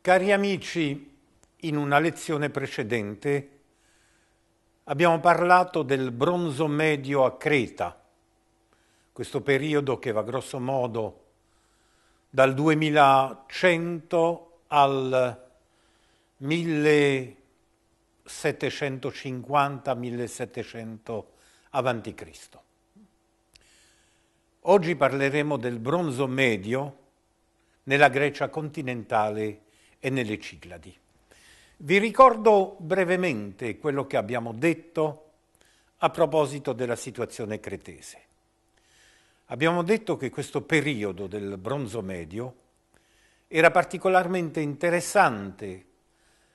Cari amici, in una lezione precedente abbiamo parlato del bronzo medio a Creta, questo periodo che va grosso modo dal 2100 al 1750-1700 avanti Cristo. Oggi parleremo del bronzo medio nella Grecia continentale e nelle Cicladi. Vi ricordo brevemente quello che abbiamo detto a proposito della situazione cretese. Abbiamo detto che questo periodo del bronzo medio era particolarmente interessante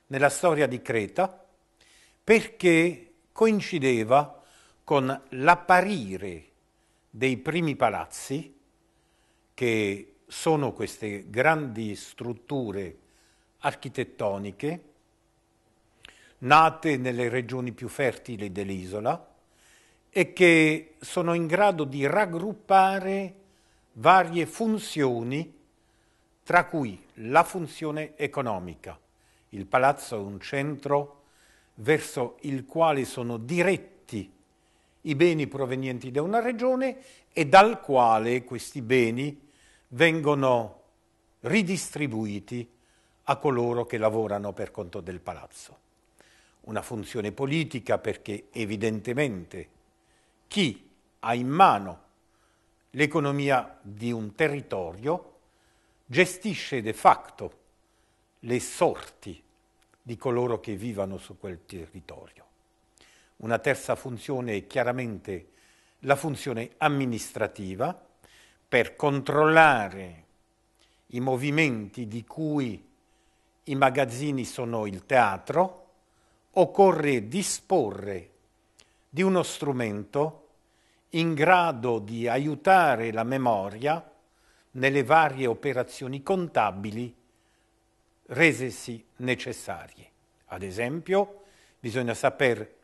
nella storia di Creta perché coincideva con l'apparire dei primi palazzi, che sono queste grandi strutture architettoniche nate nelle regioni più fertili dell'isola e che sono in grado di raggruppare varie funzioni, tra cui la funzione economica. Il palazzo è un centro verso il quale sono diretti i beni provenienti da una regione e dal quale questi beni vengono ridistribuiti a coloro che lavorano per conto del palazzo. Una funzione politica perché evidentemente chi ha in mano l'economia di un territorio gestisce de facto le sorti di coloro che vivono su quel territorio. Una terza funzione è chiaramente la funzione amministrativa per controllare i movimenti di cui i magazzini sono il teatro, occorre disporre di uno strumento in grado di aiutare la memoria nelle varie operazioni contabili resesi necessarie. Ad esempio, bisogna saper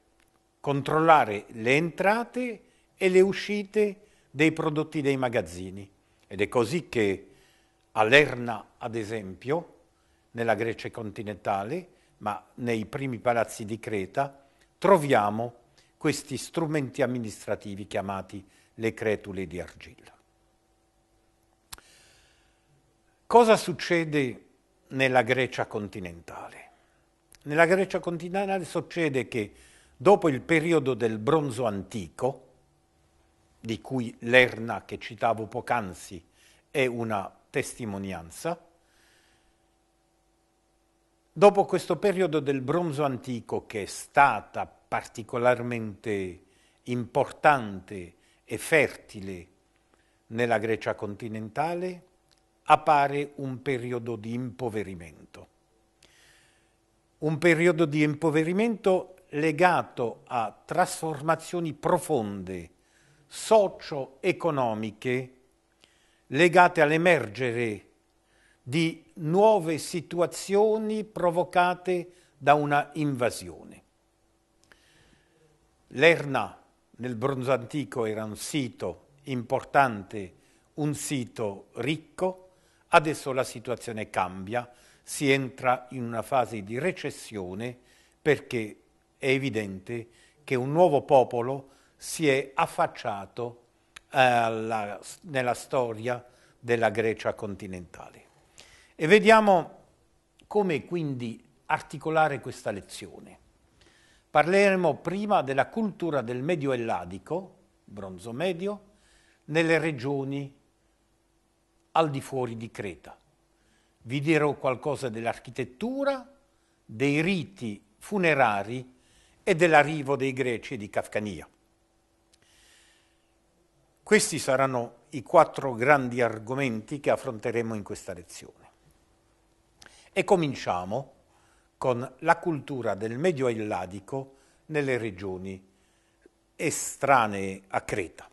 controllare le entrate e le uscite dei prodotti dei magazzini. Ed è così che a Lerna, ad esempio, nella Grecia continentale, ma nei primi palazzi di Creta, troviamo questi strumenti amministrativi chiamati le cretule di argilla. Cosa succede nella Grecia continentale? Nella Grecia continentale succede che dopo il periodo del bronzo antico, di cui l'Erna che citavo poc'anzi è una testimonianza, Dopo questo periodo del bronzo antico che è stata particolarmente importante e fertile nella Grecia continentale, appare un periodo di impoverimento. Un periodo di impoverimento legato a trasformazioni profonde socio-economiche legate all'emergere di nuove situazioni provocate da una invasione. Lerna nel bronzo antico era un sito importante, un sito ricco, adesso la situazione cambia, si entra in una fase di recessione perché è evidente che un nuovo popolo si è affacciato eh, alla, nella storia della Grecia continentale. E vediamo come quindi articolare questa lezione. Parleremo prima della cultura del medio elladico, bronzo medio, nelle regioni al di fuori di Creta. Vi dirò qualcosa dell'architettura, dei riti funerari e dell'arrivo dei greci di Cafcania. Questi saranno i quattro grandi argomenti che affronteremo in questa lezione. E cominciamo con la cultura del Medio Elladico nelle regioni estranee a Creta.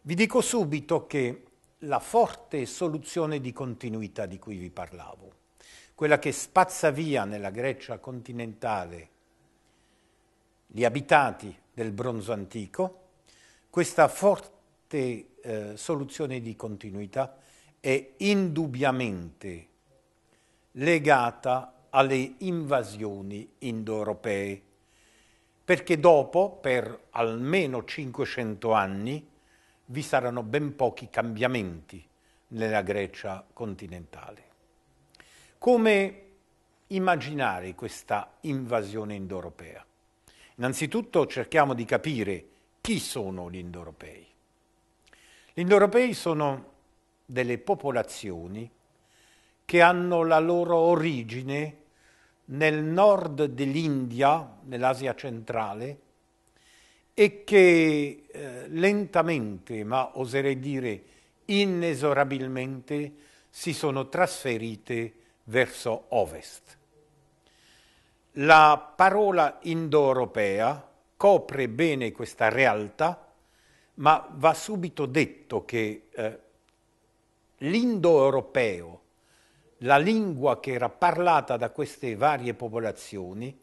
Vi dico subito che la forte soluzione di continuità di cui vi parlavo, quella che spazza via nella Grecia continentale gli abitati del bronzo antico, questa forte eh, soluzione di continuità è indubbiamente legata alle invasioni indoeuropee, perché dopo, per almeno 500 anni, vi saranno ben pochi cambiamenti nella Grecia continentale. Come immaginare questa invasione indoeuropea? Innanzitutto cerchiamo di capire chi sono gli indoeuropei. Gli indoeuropei sono delle popolazioni che hanno la loro origine nel nord dell'India, nell'Asia centrale, e che eh, lentamente, ma oserei dire inesorabilmente, si sono trasferite verso ovest. La parola indoeuropea copre bene questa realtà, ma va subito detto che eh, l'indoeuropeo la lingua che era parlata da queste varie popolazioni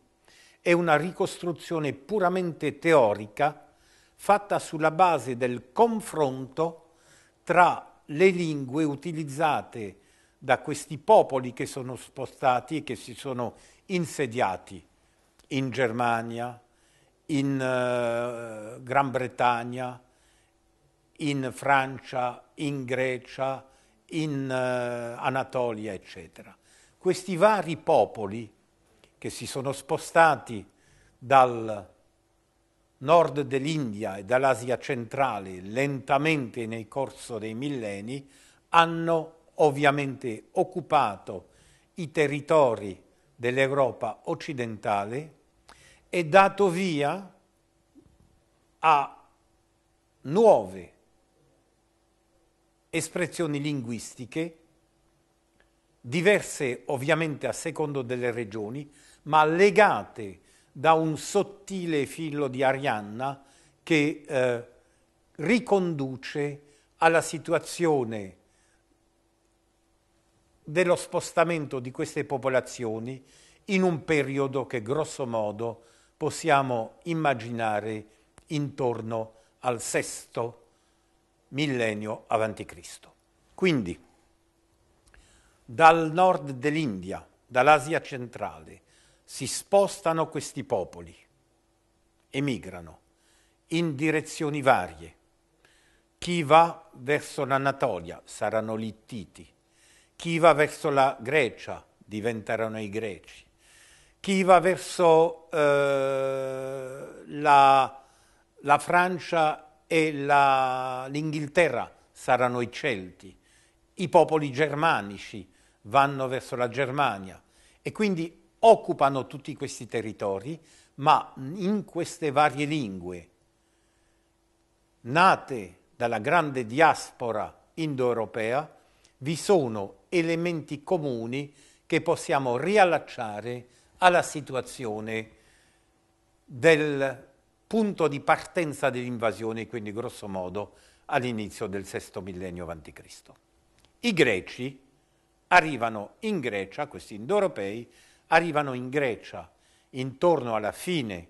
è una ricostruzione puramente teorica fatta sulla base del confronto tra le lingue utilizzate da questi popoli che sono spostati e che si sono insediati in Germania, in eh, Gran Bretagna, in Francia, in Grecia, in uh, Anatolia, eccetera. Questi vari popoli che si sono spostati dal nord dell'India e dall'Asia centrale lentamente nel corso dei millenni hanno ovviamente occupato i territori dell'Europa occidentale e dato via a nuove espressioni linguistiche, diverse ovviamente a secondo delle regioni, ma legate da un sottile filo di Arianna che eh, riconduce alla situazione dello spostamento di queste popolazioni in un periodo che grosso modo possiamo immaginare intorno al sesto millennio avanti Cristo. Quindi, dal nord dell'India, dall'Asia centrale, si spostano questi popoli, emigrano in direzioni varie. Chi va verso l'Anatolia saranno littiti, chi va verso la Grecia diventeranno i greci, chi va verso eh, la, la Francia e l'Inghilterra saranno i Celti, i popoli germanici vanno verso la Germania e quindi occupano tutti questi territori, ma in queste varie lingue, nate dalla grande diaspora indoeuropea, vi sono elementi comuni che possiamo riallacciare alla situazione del punto di partenza dell'invasione, quindi grosso modo all'inizio del VI millennio a.C. I greci arrivano in Grecia, questi indoeuropei, arrivano in Grecia intorno alla fine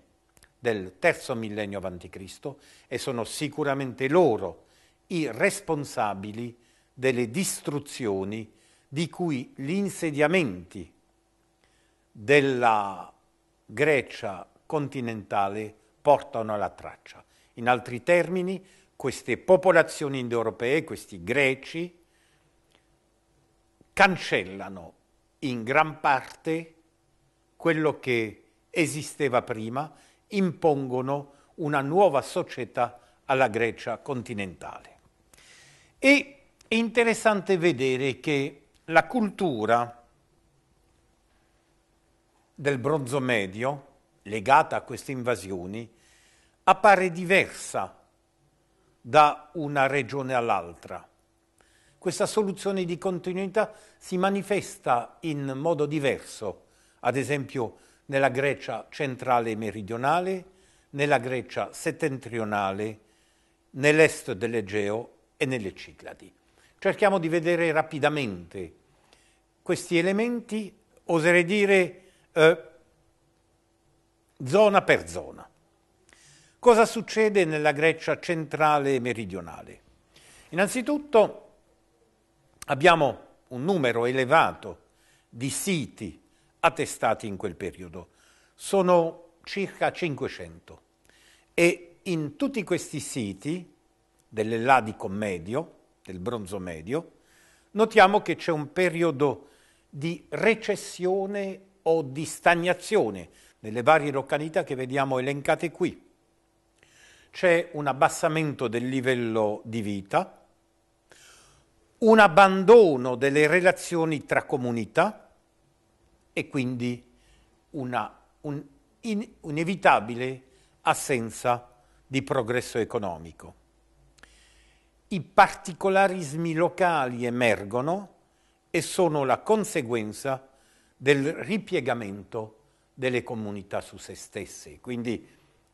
del III millennio a.C. e sono sicuramente loro i responsabili delle distruzioni di cui gli insediamenti della Grecia continentale portano alla traccia. In altri termini, queste popolazioni indoeuropee, questi greci, cancellano in gran parte quello che esisteva prima, impongono una nuova società alla Grecia continentale. E è interessante vedere che la cultura del bronzo medio, legata a queste invasioni, appare diversa da una regione all'altra. Questa soluzione di continuità si manifesta in modo diverso, ad esempio nella Grecia centrale e meridionale, nella Grecia settentrionale, nell'est dell'Egeo e nelle Cicladi. Cerchiamo di vedere rapidamente questi elementi, oserei dire eh, zona per zona. Cosa succede nella Grecia centrale e meridionale? Innanzitutto abbiamo un numero elevato di siti attestati in quel periodo, sono circa 500 e in tutti questi siti dell'Elladico medio, del bronzo medio, notiamo che c'è un periodo di recessione o di stagnazione nelle varie località che vediamo elencate qui c'è un abbassamento del livello di vita, un abbandono delle relazioni tra comunità e quindi una un in, inevitabile assenza di progresso economico. I particolarismi locali emergono e sono la conseguenza del ripiegamento delle comunità su se stesse. Quindi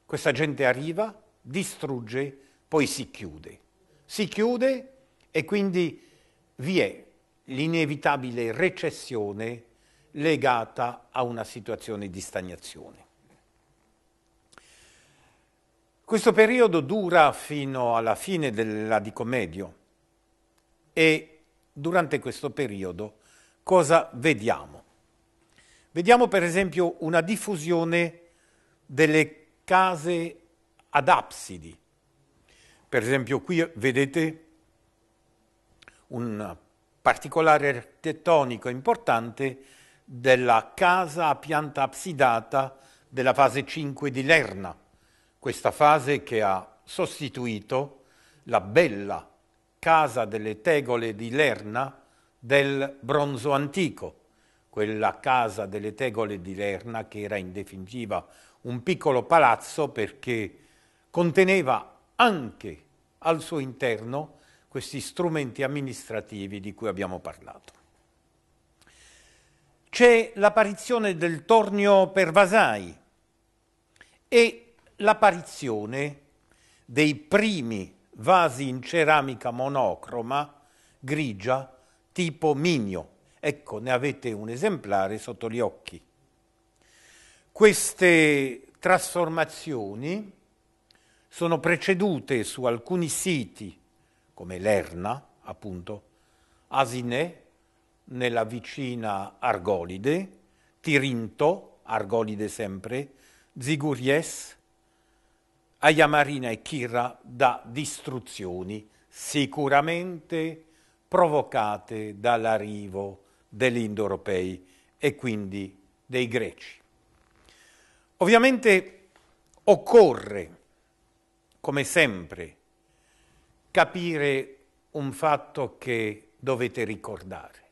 questa gente arriva, distrugge, poi si chiude. Si chiude e quindi vi è l'inevitabile recessione legata a una situazione di stagnazione. Questo periodo dura fino alla fine della Dicomedio e durante questo periodo cosa vediamo? Vediamo per esempio una diffusione delle case ad absidi. Per esempio qui vedete un particolare architettonico importante della casa a pianta absidata della fase 5 di Lerna, questa fase che ha sostituito la bella casa delle tegole di Lerna del bronzo antico, quella casa delle tegole di Lerna che era in definitiva un piccolo palazzo perché conteneva anche al suo interno questi strumenti amministrativi di cui abbiamo parlato. C'è l'apparizione del tornio per Vasai e l'apparizione dei primi vasi in ceramica monocroma grigia tipo minio. Ecco, ne avete un esemplare sotto gli occhi. Queste trasformazioni sono precedute su alcuni siti, come Lerna, appunto, Asinè, nella vicina Argolide, Tirinto, Argolide sempre, Ziguries, Ayamarina e Chira da distruzioni sicuramente provocate dall'arrivo degli indoeuropei e quindi dei greci. Ovviamente occorre come sempre, capire un fatto che dovete ricordare.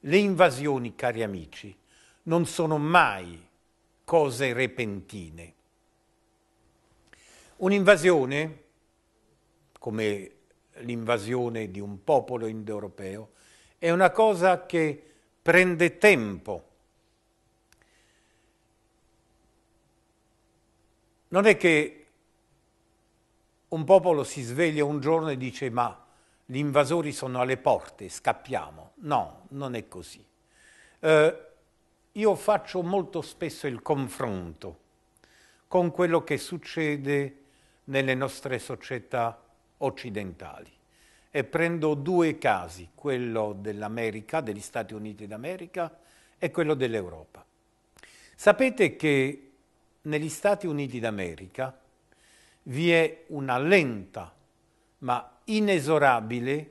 Le invasioni, cari amici, non sono mai cose repentine. Un'invasione, come l'invasione di un popolo indoeuropeo, è una cosa che prende tempo. Non è che un popolo si sveglia un giorno e dice ma gli invasori sono alle porte, scappiamo. No, non è così. Eh, io faccio molto spesso il confronto con quello che succede nelle nostre società occidentali e prendo due casi, quello dell'America, degli Stati Uniti d'America e quello dell'Europa. Sapete che negli Stati Uniti d'America vi è una lenta ma inesorabile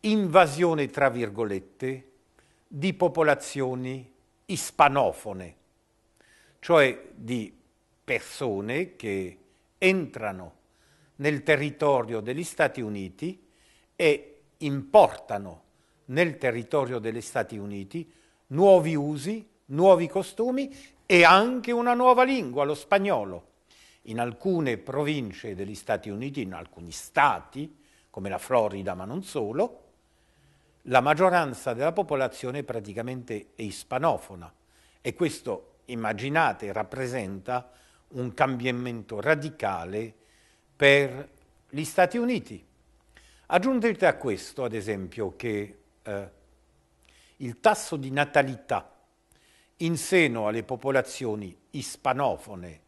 invasione, tra virgolette, di popolazioni ispanofone, cioè di persone che entrano nel territorio degli Stati Uniti e importano nel territorio degli Stati Uniti nuovi usi, nuovi costumi e anche una nuova lingua, lo spagnolo in alcune province degli Stati Uniti, in alcuni stati, come la Florida ma non solo, la maggioranza della popolazione praticamente è ispanofona e questo, immaginate, rappresenta un cambiamento radicale per gli Stati Uniti. Aggiungete a questo, ad esempio, che eh, il tasso di natalità in seno alle popolazioni ispanofone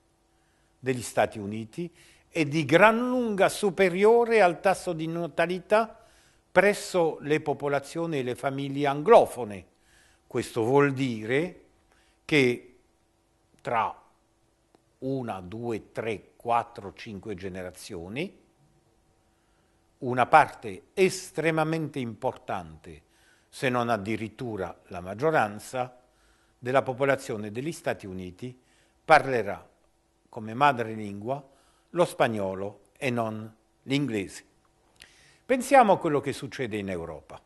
degli Stati Uniti e di gran lunga superiore al tasso di natalità presso le popolazioni e le famiglie anglofone. Questo vuol dire che tra una, due, tre, quattro, cinque generazioni, una parte estremamente importante, se non addirittura la maggioranza, della popolazione degli Stati Uniti parlerà come madrelingua lo spagnolo e non l'inglese. Pensiamo a quello che succede in Europa.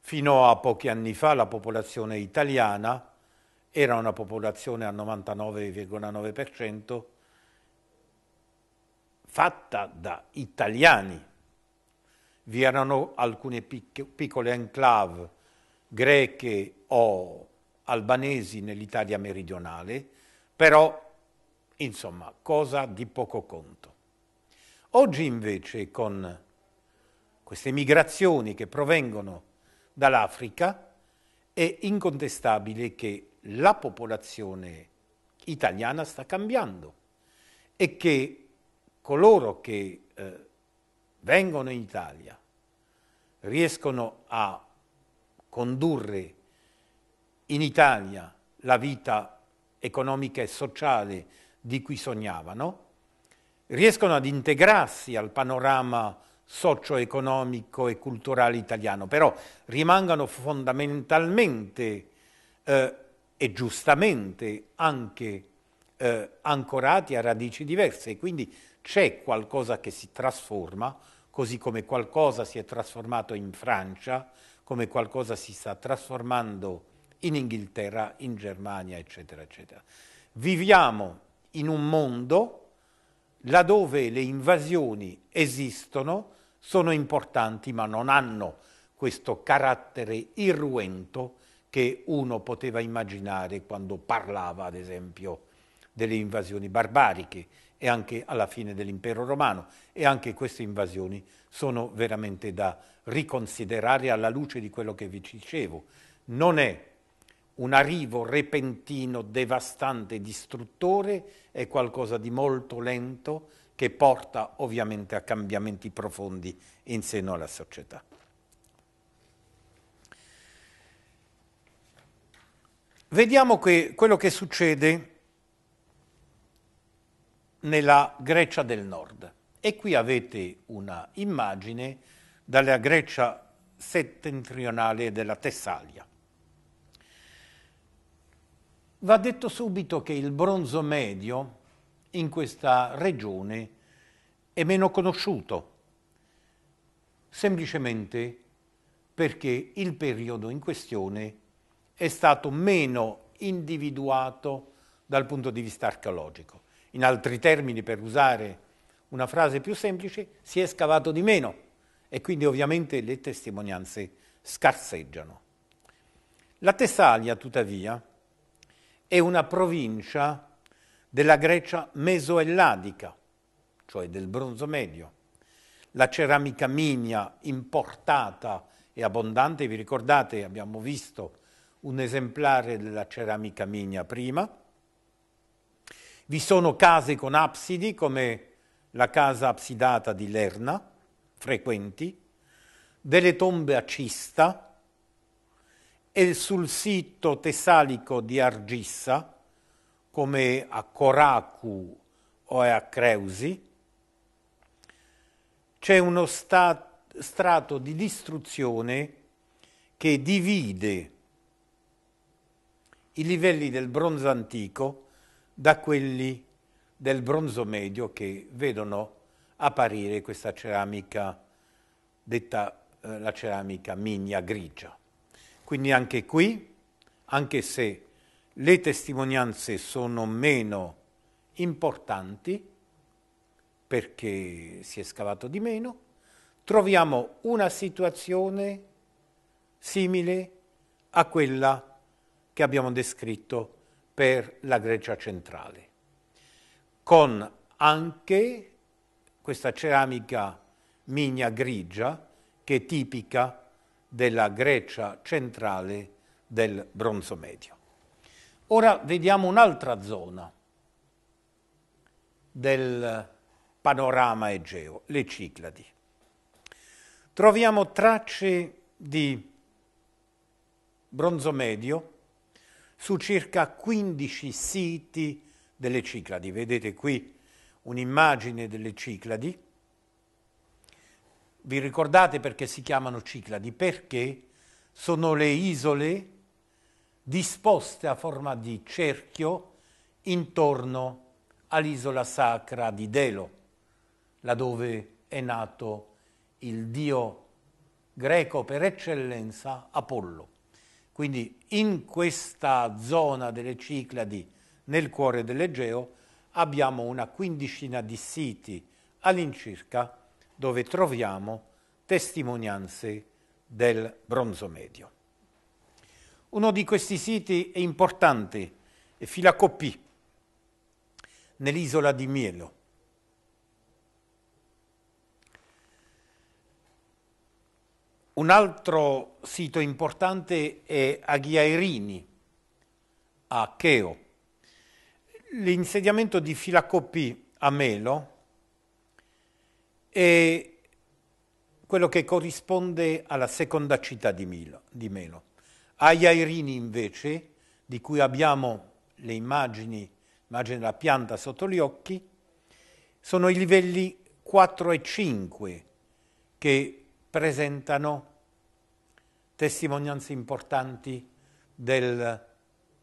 Fino a pochi anni fa la popolazione italiana era una popolazione al 99,9% fatta da italiani. Vi erano alcune piccole enclave greche o albanesi nell'Italia meridionale, però insomma cosa di poco conto. Oggi invece con queste migrazioni che provengono dall'Africa è incontestabile che la popolazione italiana sta cambiando e che coloro che eh, vengono in Italia riescono a condurre in Italia la vita economica e sociale di cui sognavano, riescono ad integrarsi al panorama socio-economico e culturale italiano, però rimangono fondamentalmente eh, e giustamente anche eh, ancorati a radici diverse e quindi c'è qualcosa che si trasforma, così come qualcosa si è trasformato in Francia, come qualcosa si sta trasformando in in Inghilterra, in Germania, eccetera, eccetera. Viviamo in un mondo laddove le invasioni esistono, sono importanti, ma non hanno questo carattere irruento che uno poteva immaginare quando parlava, ad esempio, delle invasioni barbariche e anche alla fine dell'impero romano. E anche queste invasioni sono veramente da riconsiderare alla luce di quello che vi dicevo. Non è un arrivo repentino, devastante, distruttore è qualcosa di molto lento che porta ovviamente a cambiamenti profondi in seno alla società. Vediamo che quello che succede nella Grecia del Nord. E qui avete una immagine dalla Grecia settentrionale della Tessalia. Va detto subito che il bronzo medio in questa regione è meno conosciuto, semplicemente perché il periodo in questione è stato meno individuato dal punto di vista archeologico. In altri termini, per usare una frase più semplice, si è scavato di meno e quindi ovviamente le testimonianze scarseggiano. La Tessalia, tuttavia, è una provincia della Grecia mesoelladica, cioè del bronzo medio. La ceramica minia importata e abbondante, vi ricordate, abbiamo visto un esemplare della ceramica minia prima. Vi sono case con absidi, come la casa absidata di Lerna, frequenti, delle tombe a cista, e sul sito tessalico di Argissa, come a Coracu o a Creusi, c'è uno strato di distruzione che divide i livelli del bronzo antico da quelli del bronzo medio che vedono apparire questa ceramica detta eh, la ceramica minia grigia. Quindi anche qui, anche se le testimonianze sono meno importanti, perché si è scavato di meno, troviamo una situazione simile a quella che abbiamo descritto per la Grecia centrale, con anche questa ceramica minia grigia che è tipica della Grecia centrale del Bronzo Medio. Ora vediamo un'altra zona del panorama egeo, le Cicladi. Troviamo tracce di Bronzo Medio su circa 15 siti delle Cicladi. Vedete qui un'immagine delle Cicladi vi ricordate perché si chiamano Cicladi? Perché sono le isole disposte a forma di cerchio intorno all'isola sacra di Delo, laddove è nato il dio greco per eccellenza Apollo. Quindi in questa zona delle Cicladi, nel cuore dell'Egeo, abbiamo una quindicina di siti all'incirca dove troviamo testimonianze del bronzo medio. Uno di questi siti è importante, è Filacopì, nell'isola di Mielo. Un altro sito importante è Aghiairini, a Cheo. L'insediamento di Filacopì a Melo e quello che corrisponde alla seconda città di, Milo, di Melo. A Iairini invece, di cui abbiamo le immagini, immagine della pianta sotto gli occhi, sono i livelli 4 e 5 che presentano testimonianze importanti del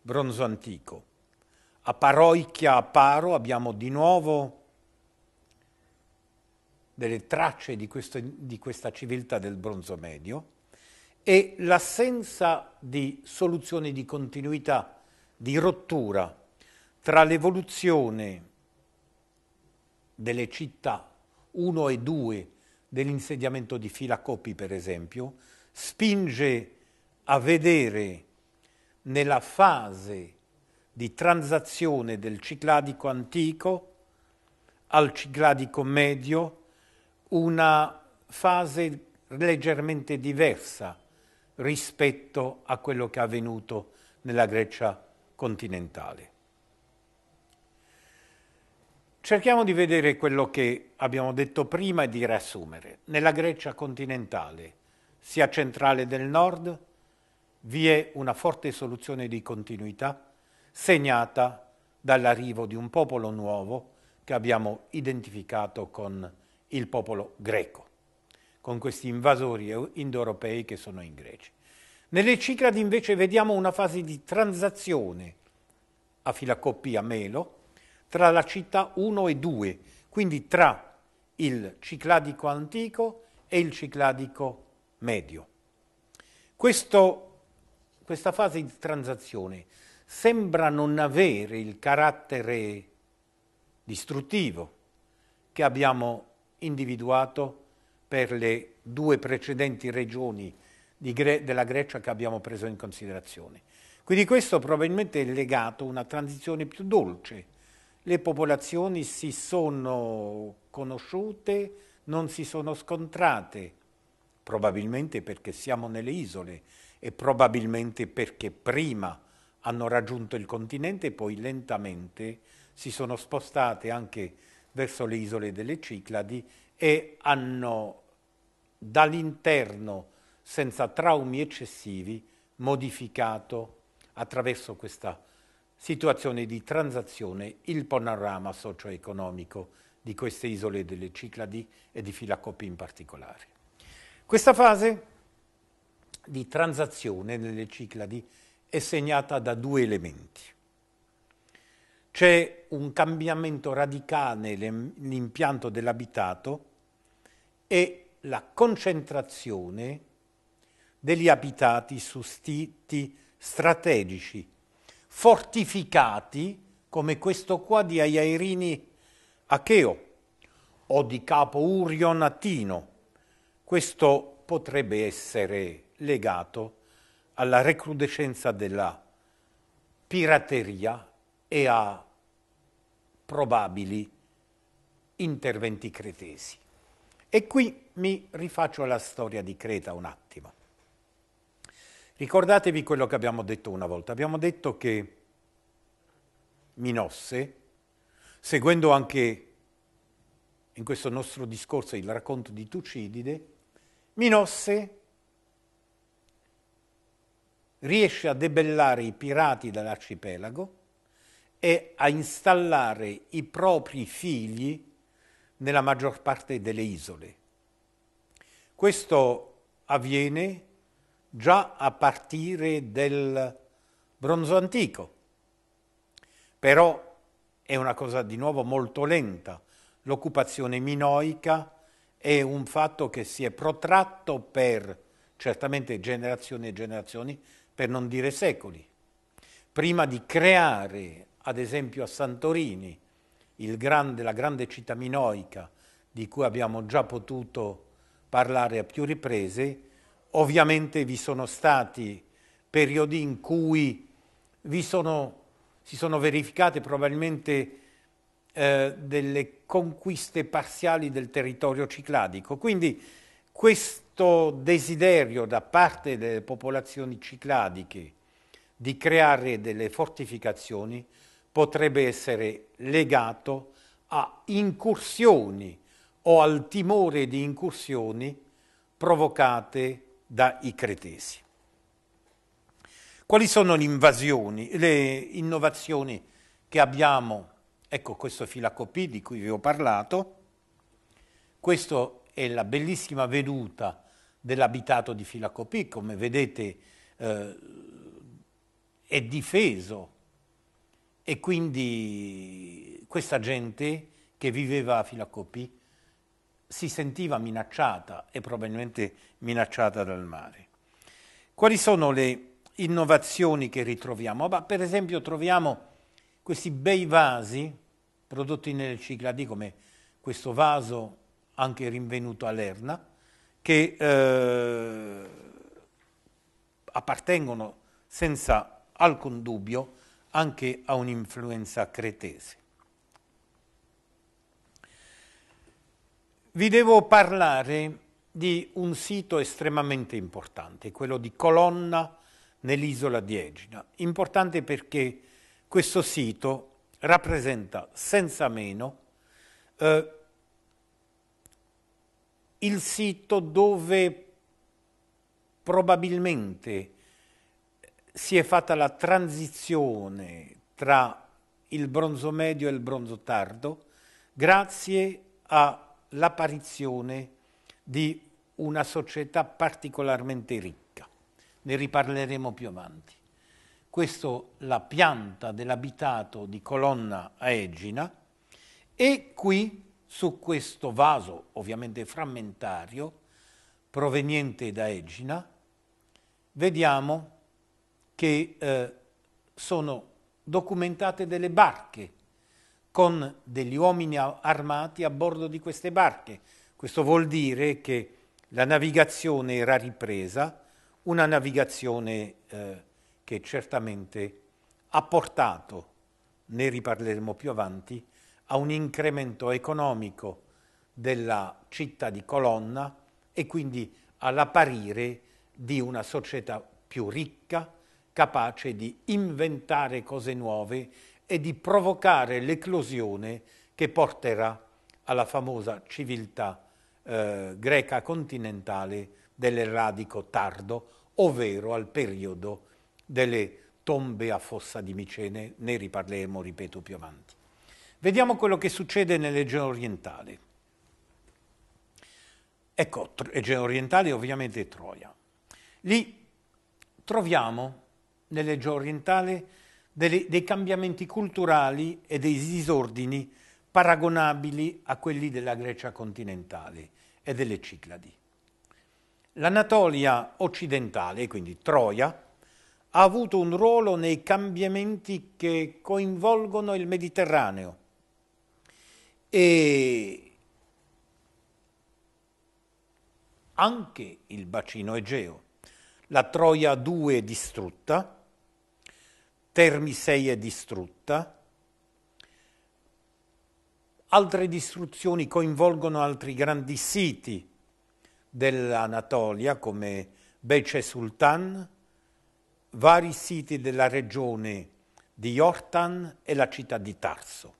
bronzo antico. A Paroicchia, a Paro, abbiamo di nuovo delle tracce di, questo, di questa civiltà del bronzo medio e l'assenza di soluzioni di continuità, di rottura tra l'evoluzione delle città 1 e 2 dell'insediamento di Filacopi, per esempio, spinge a vedere nella fase di transazione del cicladico antico al cicladico medio una fase leggermente diversa rispetto a quello che è avvenuto nella Grecia continentale. Cerchiamo di vedere quello che abbiamo detto prima e di riassumere. Nella Grecia continentale, sia centrale del nord, vi è una forte soluzione di continuità segnata dall'arrivo di un popolo nuovo che abbiamo identificato con il popolo greco, con questi invasori indoeuropei che sono in Grecia. Nelle Cicladi invece vediamo una fase di transazione a Filacoppia Melo tra la città 1 e 2, quindi tra il Cicladico antico e il Cicladico medio. Questo, questa fase di transazione sembra non avere il carattere distruttivo che abbiamo individuato per le due precedenti regioni Gre della Grecia che abbiamo preso in considerazione. Quindi questo probabilmente è legato a una transizione più dolce. Le popolazioni si sono conosciute, non si sono scontrate, probabilmente perché siamo nelle isole e probabilmente perché prima hanno raggiunto il continente e poi lentamente si sono spostate anche verso le isole delle Cicladi e hanno dall'interno, senza traumi eccessivi, modificato attraverso questa situazione di transazione il panorama socio-economico di queste isole delle Cicladi e di Filacopi in particolare. Questa fase di transazione nelle Cicladi è segnata da due elementi. C'è un cambiamento radicale nell'impianto dell'abitato e la concentrazione degli abitati su siti strategici, fortificati come questo qua di Aiairini Acheo o di Capo Urion Attino. Questo potrebbe essere legato alla recrudescenza della pirateria e a probabili interventi cretesi. E qui mi rifaccio alla storia di Creta un attimo. Ricordatevi quello che abbiamo detto una volta. Abbiamo detto che Minosse, seguendo anche in questo nostro discorso il racconto di Tucidide, Minosse riesce a debellare i pirati dell'arcipelago e a installare i propri figli nella maggior parte delle isole. Questo avviene già a partire del bronzo antico, però è una cosa di nuovo molto lenta. L'occupazione minoica è un fatto che si è protratto per certamente generazioni e generazioni, per non dire secoli, prima di creare ad esempio a Santorini, grande, la grande città minoica di cui abbiamo già potuto parlare a più riprese, ovviamente vi sono stati periodi in cui sono, si sono verificate probabilmente eh, delle conquiste parziali del territorio cicladico. Quindi questo desiderio da parte delle popolazioni cicladiche di creare delle fortificazioni potrebbe essere legato a incursioni o al timore di incursioni provocate dai cretesi. Quali sono le invasioni, le innovazioni che abbiamo? Ecco questo filacopì di cui vi ho parlato, questa è la bellissima veduta dell'abitato di Filacopì, come vedete eh, è difeso e quindi questa gente che viveva a Filacoppi si sentiva minacciata e probabilmente minacciata dal mare. Quali sono le innovazioni che ritroviamo? Ma per esempio troviamo questi bei vasi prodotti nelle Cicladi come questo vaso anche rinvenuto a Lerna che eh, appartengono senza alcun dubbio anche a un'influenza cretese. Vi devo parlare di un sito estremamente importante, quello di Colonna nell'isola di Egina. Importante perché questo sito rappresenta senza meno eh, il sito dove probabilmente si è fatta la transizione tra il bronzo medio e il bronzo tardo grazie all'apparizione di una società particolarmente ricca. Ne riparleremo più avanti. Questo la pianta dell'abitato di Colonna Aegina e qui su questo vaso, ovviamente frammentario, proveniente da Egina, vediamo che eh, sono documentate delle barche con degli uomini armati a bordo di queste barche. Questo vuol dire che la navigazione era ripresa, una navigazione eh, che certamente ha portato, ne riparleremo più avanti, a un incremento economico della città di Colonna e quindi all'apparire di una società più ricca, capace di inventare cose nuove e di provocare l'eclosione che porterà alla famosa civiltà eh, greca continentale dell'erradico tardo, ovvero al periodo delle tombe a fossa di Micene, ne riparleremo, ripeto, più avanti. Vediamo quello che succede nell'Egeo orientale. Ecco, Egeo orientale ovviamente è Troia. Lì troviamo nel Leggio orientale delle, dei cambiamenti culturali e dei disordini paragonabili a quelli della Grecia continentale e delle Cicladi. L'Anatolia occidentale, quindi Troia, ha avuto un ruolo nei cambiamenti che coinvolgono il Mediterraneo e anche il bacino Egeo la Troia 2 è distrutta, Termi 6 è distrutta, altre distruzioni coinvolgono altri grandi siti dell'Anatolia come Bece Sultan, vari siti della regione di Yortan e la città di Tarso.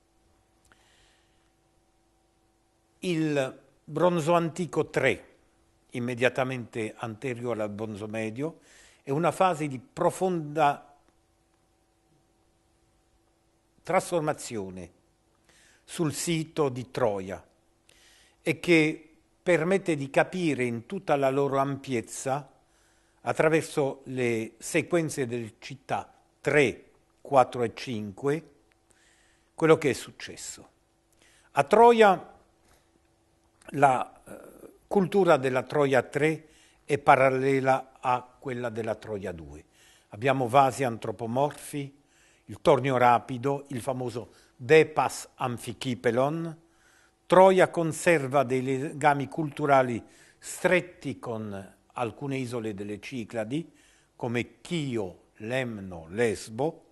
Il bronzo antico 3 immediatamente anteriore al bonzo medio, è una fase di profonda trasformazione sul sito di Troia e che permette di capire in tutta la loro ampiezza, attraverso le sequenze delle città 3, 4 e 5, quello che è successo. A Troia la eh, cultura della Troia 3 è parallela a quella della Troia 2. Abbiamo vasi antropomorfi, il tornio rapido, il famoso Depas Amfichipelon. Troia conserva dei legami culturali stretti con alcune isole delle Cicladi, come Chio, Lemno, Lesbo,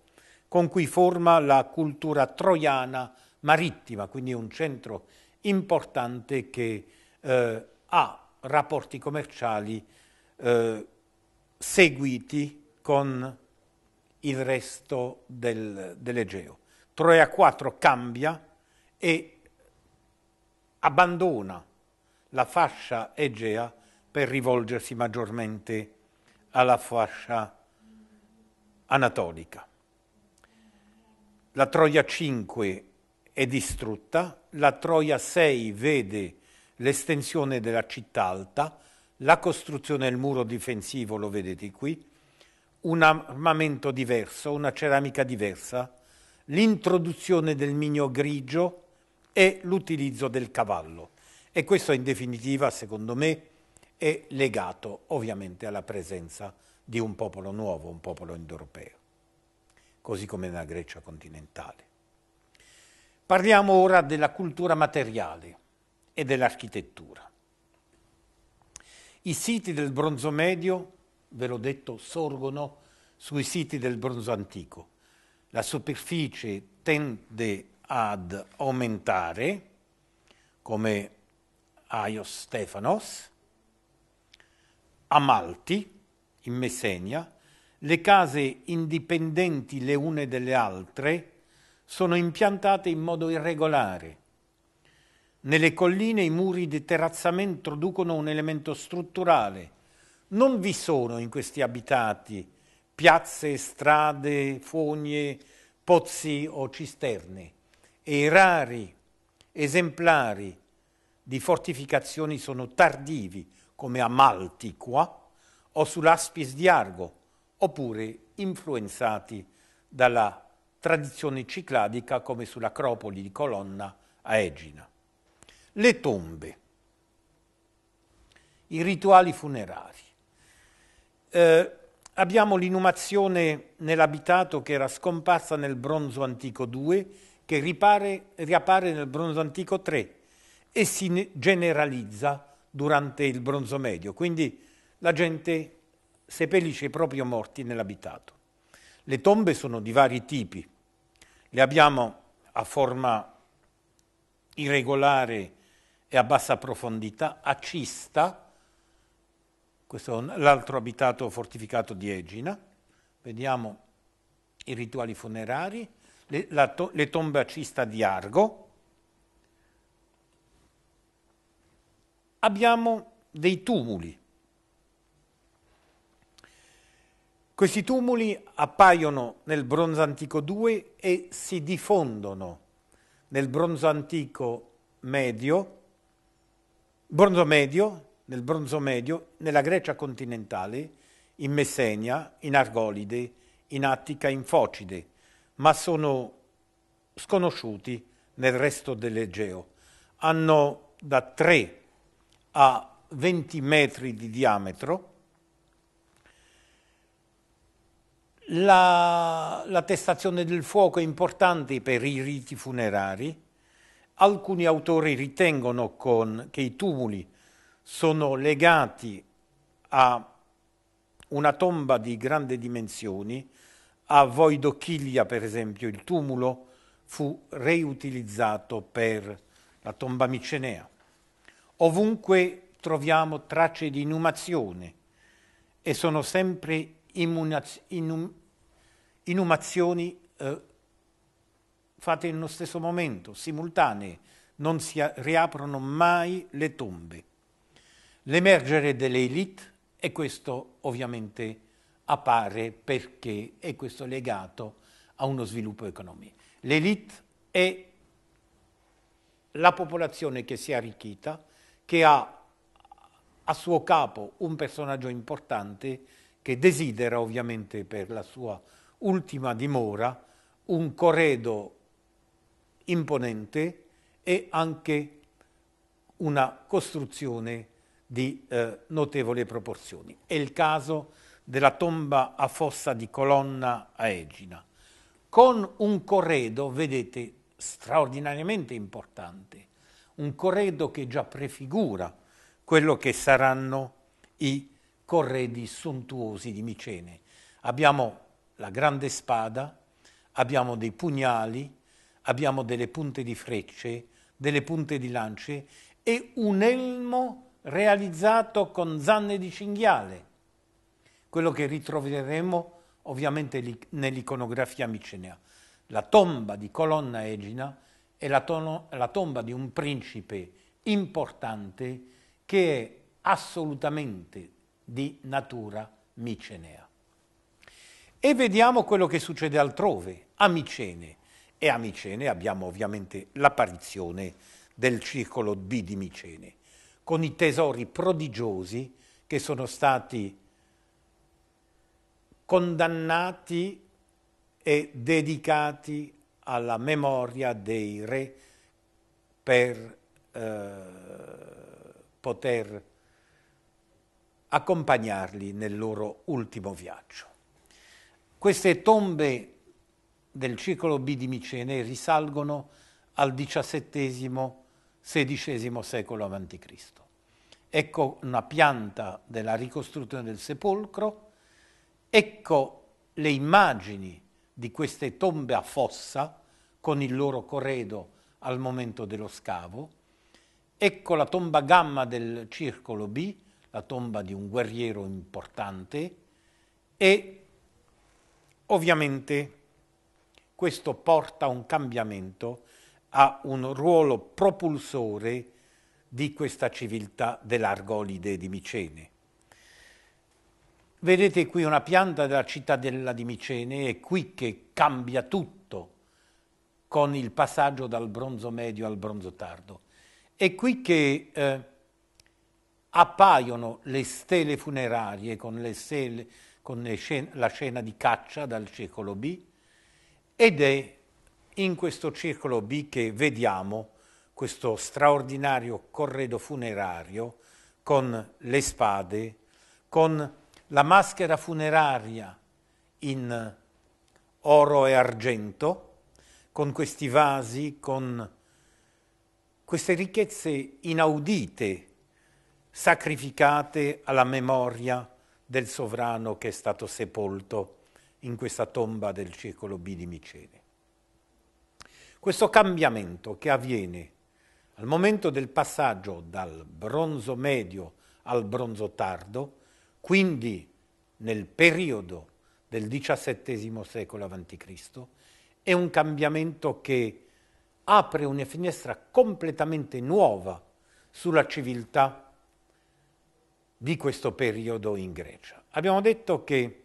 con cui forma la cultura troiana marittima, quindi un centro importante che eh, ha rapporti commerciali eh, seguiti con il resto del, dell'Egeo. Troia 4 cambia e abbandona la fascia egea per rivolgersi maggiormente alla fascia anatolica. La Troia 5 è distrutta, la Troia 6 vede l'estensione della città alta, la costruzione del muro difensivo, lo vedete qui, un armamento diverso, una ceramica diversa, l'introduzione del migno grigio e l'utilizzo del cavallo. E questo in definitiva, secondo me, è legato ovviamente alla presenza di un popolo nuovo, un popolo indoeuropeo, così come nella Grecia continentale. Parliamo ora della cultura materiale e dell'architettura. I siti del bronzo medio, ve l'ho detto, sorgono sui siti del bronzo antico. La superficie tende ad aumentare, come Aios Stefanos, a Malti, in Messenia, le case indipendenti le une delle altre sono impiantate in modo irregolare, nelle colline i muri di terrazzamento introducono un elemento strutturale. Non vi sono in questi abitati piazze, strade, fogne, pozzi o cisterne e i rari esemplari di fortificazioni sono tardivi, come a Malti qua, o sull'Aspis di Argo, oppure influenzati dalla tradizione cicladica come sull'Acropoli di Colonna a Egina le tombe, i rituali funerari. Eh, abbiamo l'inumazione nell'abitato che era scomparsa nel bronzo antico 2, che ripare, riappare nel bronzo antico 3 e si generalizza durante il bronzo medio. Quindi la gente seppellisce i propri morti nell'abitato. Le tombe sono di vari tipi. Le abbiamo a forma irregolare e a bassa profondità a Cista, questo è l'altro abitato fortificato di Egina, vediamo i rituali funerari, le, la, le tombe a Cista di Argo. Abbiamo dei tumuli. Questi tumuli appaiono nel Bronzo Antico 2 e si diffondono nel Bronzo Antico Medio Bronzo Medio, nel Bronzo Medio, nella Grecia continentale, in Messenia, in Argolide, in Attica, in Focide, ma sono sconosciuti nel resto dell'Egeo. Hanno da 3 a 20 metri di diametro. La, la testazione del fuoco è importante per i riti funerari Alcuni autori ritengono con, che i tumuli sono legati a una tomba di grandi dimensioni, a Voidochiglia per esempio il tumulo fu riutilizzato per la tomba micenea. Ovunque troviamo tracce di inumazione e sono sempre inumazioni eh, fatte nello stesso momento, simultanee, non si riaprono mai le tombe. L'emergere delle elite, e questo ovviamente appare perché è questo legato a uno sviluppo economico. L'elite è la popolazione che si è arricchita, che ha a suo capo un personaggio importante che desidera ovviamente per la sua ultima dimora un corredo imponente e anche una costruzione di eh, notevoli proporzioni. È il caso della tomba a fossa di colonna a Egina, con un corredo, vedete, straordinariamente importante, un corredo che già prefigura quello che saranno i corredi sontuosi di Micene. Abbiamo la grande spada, abbiamo dei pugnali, abbiamo delle punte di frecce, delle punte di lance e un elmo realizzato con zanne di cinghiale, quello che ritroveremo ovviamente nell'iconografia micenea. La tomba di Colonna Egina è la, tono, la tomba di un principe importante che è assolutamente di natura micenea. E vediamo quello che succede altrove, a Micene e a Micene abbiamo ovviamente l'apparizione del circolo B di Micene, con i tesori prodigiosi che sono stati condannati e dedicati alla memoria dei re per eh, poter accompagnarli nel loro ultimo viaggio. Queste tombe del ciclo B di Micene risalgono al XVII-XVI secolo a.C. Ecco una pianta della ricostruzione del sepolcro, ecco le immagini di queste tombe a fossa con il loro corredo al momento dello scavo, ecco la tomba gamma del circolo B, la tomba di un guerriero importante e ovviamente questo porta a un cambiamento, a un ruolo propulsore di questa civiltà dell'Argolide di Micene. Vedete qui una pianta della cittadella di Micene, è qui che cambia tutto con il passaggio dal bronzo medio al bronzo tardo. È qui che eh, appaiono le stele funerarie con, le stele, con le scena, la scena di caccia dal secolo B, ed è in questo circolo B che vediamo questo straordinario corredo funerario con le spade, con la maschera funeraria in oro e argento, con questi vasi, con queste ricchezze inaudite sacrificate alla memoria del sovrano che è stato sepolto in questa tomba del circolo B di Micene. Questo cambiamento che avviene al momento del passaggio dal bronzo medio al bronzo tardo, quindi nel periodo del XVII secolo a.C., è un cambiamento che apre una finestra completamente nuova sulla civiltà di questo periodo in Grecia. Abbiamo detto che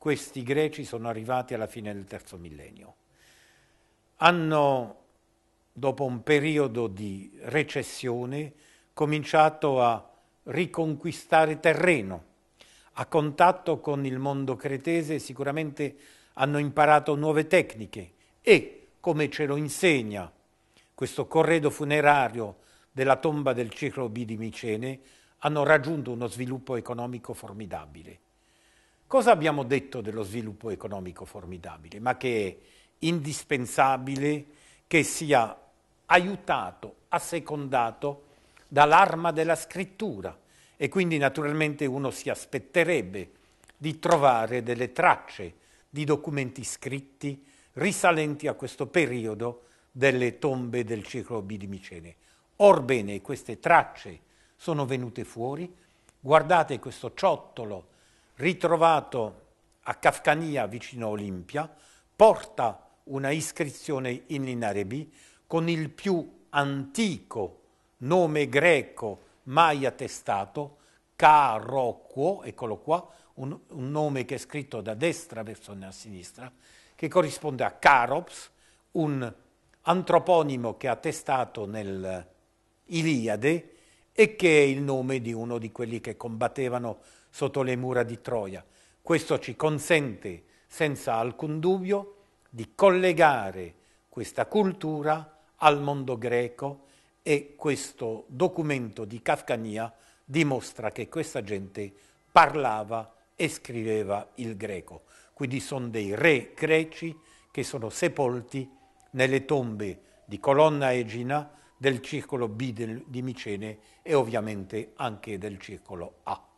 questi greci sono arrivati alla fine del terzo millennio. Hanno, dopo un periodo di recessione, cominciato a riconquistare terreno. A contatto con il mondo cretese sicuramente hanno imparato nuove tecniche e, come ce lo insegna questo corredo funerario della tomba del ciclo B di Micene, hanno raggiunto uno sviluppo economico formidabile. Cosa abbiamo detto dello sviluppo economico formidabile, ma che è indispensabile che sia aiutato, assecondato dall'arma della scrittura e quindi naturalmente uno si aspetterebbe di trovare delle tracce di documenti scritti risalenti a questo periodo delle tombe del ciclo B di Micene. Orbene, queste tracce sono venute fuori, guardate questo ciottolo ritrovato a Cafcania vicino Olimpia, porta una iscrizione in lineare B con il più antico nome greco mai attestato, Caroquo, eccolo qua, un, un nome che è scritto da destra verso la sinistra, che corrisponde a Carops, un antroponimo che è attestato nell'Iliade e che è il nome di uno di quelli che combattevano sotto le mura di Troia. Questo ci consente senza alcun dubbio di collegare questa cultura al mondo greco e questo documento di Kafkania dimostra che questa gente parlava e scriveva il greco. Quindi sono dei re greci che sono sepolti nelle tombe di Colonna Egina, del circolo B di Micene e ovviamente anche del circolo A.